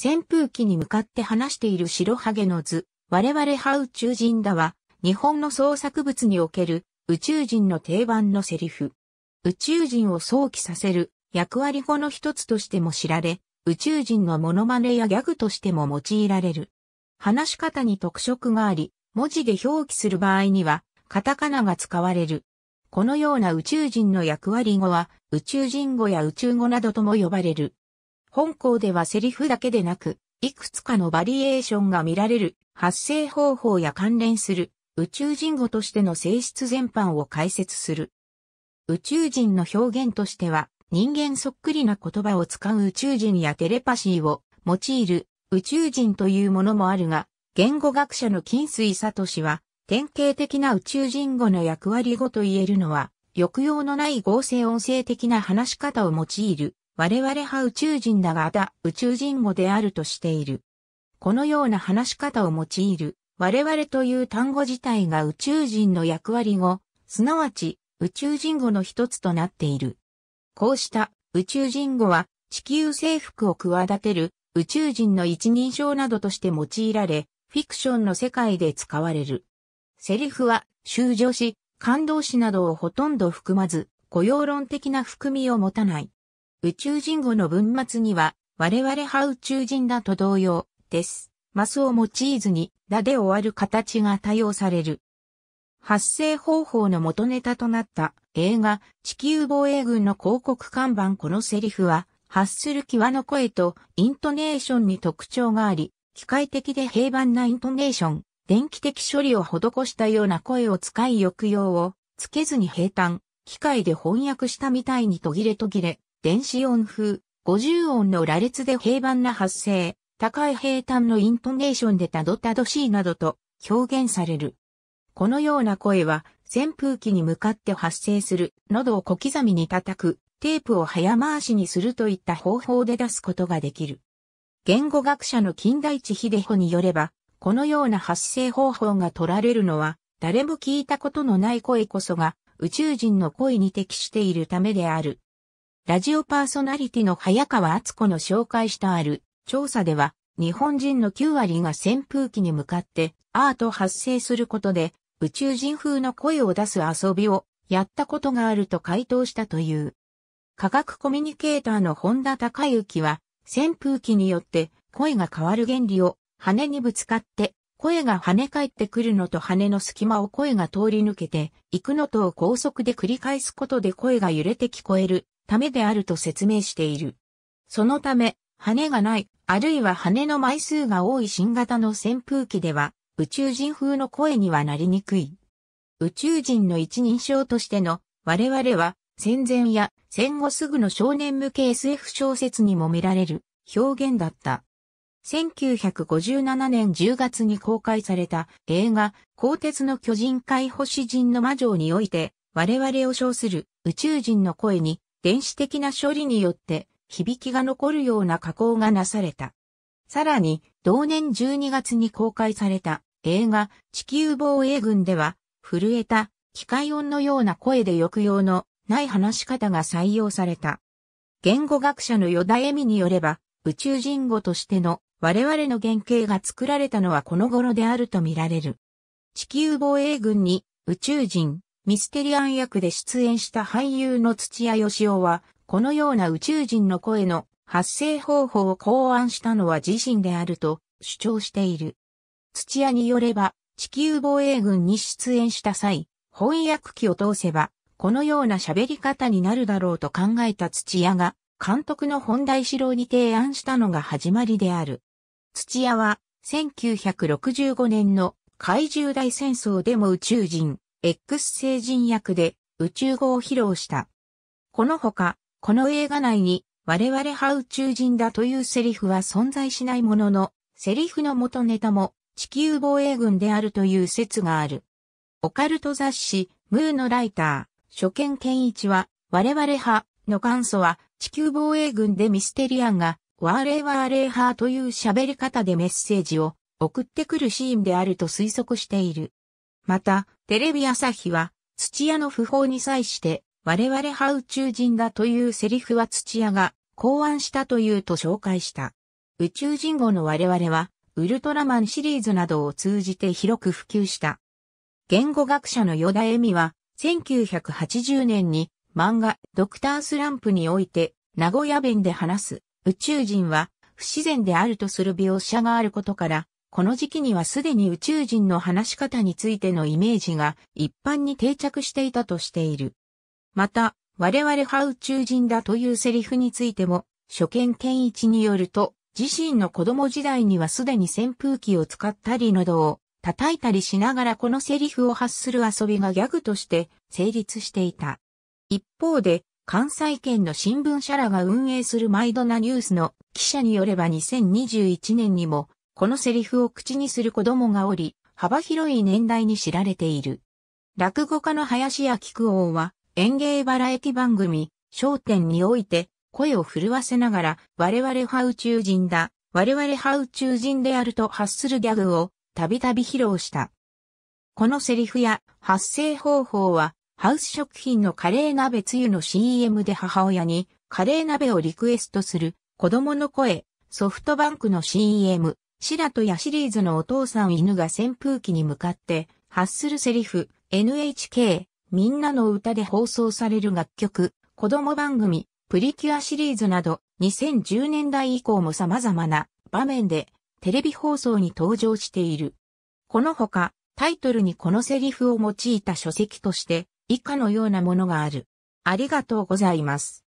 扇風機に向かって話している白ハゲの図、我々は宇宙人だは、日本の創作物における宇宙人の定番のセリフ。宇宙人を想起させる役割語の一つとしても知られ、宇宙人のモノマネやギャグとしても用いられる。話し方に特色があり、文字で表記する場合には、カタカナが使われる。このような宇宙人の役割語は、宇宙人語や宇宙語などとも呼ばれる。本校ではセリフだけでなく、いくつかのバリエーションが見られる、発生方法や関連する、宇宙人語としての性質全般を解説する。宇宙人の表現としては、人間そっくりな言葉を使う宇宙人やテレパシーを用いる宇宙人というものもあるが、言語学者の金水里氏は、典型的な宇宙人語の役割語と言えるのは、抑揚のない合成音声的な話し方を用いる我々は宇宙人だがだ、宇宙人語であるとしている。このような話し方を用いる、我々という単語自体が宇宙人の役割語、すなわち宇宙人語の一つとなっている。こうした宇宙人語は地球征服を企てる宇宙人の一人称などとして用いられ、フィクションの世界で使われる。セリフは、修助詞、感動詞などをほとんど含まず、雇用論的な含みを持たない。宇宙人語の文末には、我々は宇宙人だと同様、です。マスを用いずに、だで終わる形が多用される。発生方法の元ネタとなった映画地球防衛軍の広告看板このセリフは発する際の声とイントネーションに特徴があり機械的で平凡なイントネーション電気的処理を施したような声を使い抑揚をつけずに平坦機械で翻訳したみたいに途切れ途切れ電子音風、50音の羅列で平板な発声、高い平坦のイントネーションでたどたどしいなどと表現される。このような声は扇風機に向かって発生する、喉を小刻みに叩く、テープを早回しにするといった方法で出すことができる。言語学者の近代地秀穂によれば、このような発声方法が取られるのは、誰も聞いたことのない声こそが宇宙人の声に適しているためである。ラジオパーソナリティの早川敦子の紹介したある調査では、日本人の9割が扇風機に向かってアート発生することで宇宙人風の声を出す遊びをやったことがあると回答したという。科学コミュニケーターの本田隆之は扇風機によって声が変わる原理を羽にぶつかって声が跳ね返ってくるのと羽の隙間を声が通り抜けていくのとを高速で繰り返すことで声が揺れて聞こえるためであると説明している。そのため、羽がない、あるいは羽の枚数が多い新型の扇風機では、宇宙人風の声にはなりにくい。宇宙人の一人称としての、我々は、戦前や戦後すぐの少年向け SF 小説にも見られる表現だった。1957年10月に公開された映画、鋼鉄の巨人界星人の魔女において、我々を称する宇宙人の声に電子的な処理によって響きが残るような加工がなされた。さらに、同年12月に公開された映画地球防衛軍では、震えた機械音のような声で抑揚のない話し方が採用された。言語学者のヨダエミによれば、宇宙人語としての我々の原型が作られたのはこの頃であるとみられる。地球防衛軍に宇宙人、ミステリアン役で出演した俳優の土屋義雄は、このような宇宙人の声の発生方法を考案したのは自身であると主張している。土屋によれば、地球防衛軍に出演した際、翻訳機を通せば、このような喋り方になるだろうと考えた土屋が、監督の本題一郎に提案したのが始まりである。土屋は、1965年の怪獣大戦争でも宇宙人、X 星人役で宇宙語を披露した。このほか、この映画内に我々は宇宙人だというセリフは存在しないものの、セリフの元ネタも地球防衛軍であるという説がある。オカルト雑誌、ムーのライター、初見健一は、我々派の元祖は地球防衛軍でミステリアンが、ワーレーワーレー派という喋り方でメッセージを送ってくるシーンであると推測している。また、テレビ朝日は、土屋の訃報に際して、我々ハウ宙人だというセリフは土屋が考案したというと紹介した。宇宙人語の我々は、ウルトラマンシリーズなどを通じて広く普及した。言語学者の与田恵美は、1980年に漫画ドクタースランプにおいて、名古屋弁で話す宇宙人は不自然であるとする描写があることから、この時期にはすでに宇宙人の話し方についてのイメージが一般に定着していたとしている。また、我々は宇宙人だというセリフについても、初見健一によると、自身の子供時代にはすでに扇風機を使ったり喉を叩いたりしながらこのセリフを発する遊びがギャグとして成立していた。一方で、関西圏の新聞社らが運営する毎度なニュースの記者によれば2021年にもこのセリフを口にする子供がおり、幅広い年代に知られている。落語家の林家菊王は、演芸バラエティ番組、焦点において、声を震わせながら、我々ハウ中人だ、我々ハウ中人であると発するギャグを、たびたび披露した。このセリフや発声方法は、ハウス食品のカレー鍋つゆの CM で母親に、カレー鍋をリクエストする、子供の声、ソフトバンクの CM、白とやシリーズのお父さん犬が扇風機に向かって発するセリフ NHK みんなの歌で放送される楽曲、子供番組、プリキュアシリーズなど2010年代以降も様々な場面でテレビ放送に登場している。このほかタイトルにこのセリフを用いた書籍として以下のようなものがある。ありがとうございます。